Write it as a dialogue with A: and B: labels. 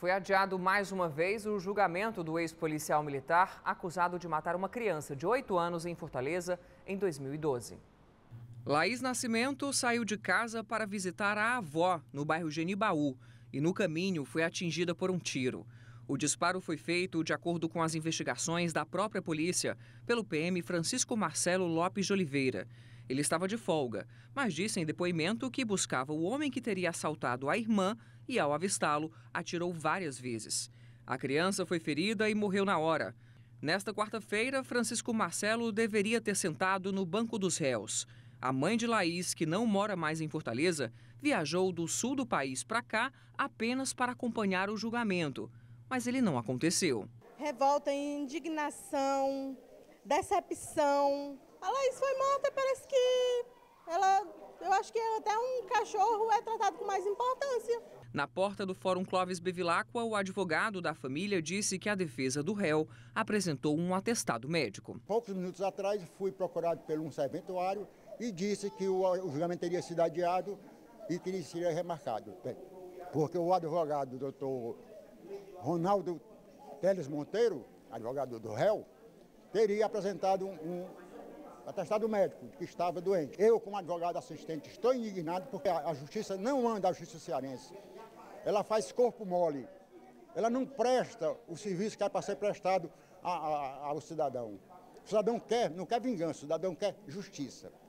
A: Foi adiado mais uma vez o julgamento do ex-policial militar acusado de matar uma criança de 8 anos em Fortaleza em 2012. Laís Nascimento saiu de casa para visitar a avó no bairro Genibaú e no caminho foi atingida por um tiro. O disparo foi feito, de acordo com as investigações da própria polícia, pelo PM Francisco Marcelo Lopes de Oliveira. Ele estava de folga, mas disse em depoimento que buscava o homem que teria assaltado a irmã e, ao avistá-lo, atirou várias vezes. A criança foi ferida e morreu na hora. Nesta quarta-feira, Francisco Marcelo deveria ter sentado no banco dos réus. A mãe de Laís, que não mora mais em Fortaleza, viajou do sul do país para cá apenas para acompanhar o julgamento, mas ele não aconteceu. Revolta, indignação,
B: decepção,
A: a Laís ah, foi morta, parece que ela, eu acho que até um cachorro é tratado com mais importância. Na porta do Fórum Clóvis Bevilacqua, o advogado da família disse que a defesa do réu apresentou um atestado médico.
B: Poucos minutos atrás, fui procurado por um serventuário e disse que o, o julgamento teria sido adiado e que ele seria remarcado. Porque o advogado, doutor Ronaldo Teles Monteiro, advogado do réu, teria apresentado um, um atestado médico que estava doente. Eu, como advogado assistente, estou indignado porque a, justiça não anda, a justiça cearense. Ela faz corpo mole. Ela não presta o serviço que é para ser prestado a, a, ao cidadão. O cidadão quer, não quer vingança, o cidadão quer justiça.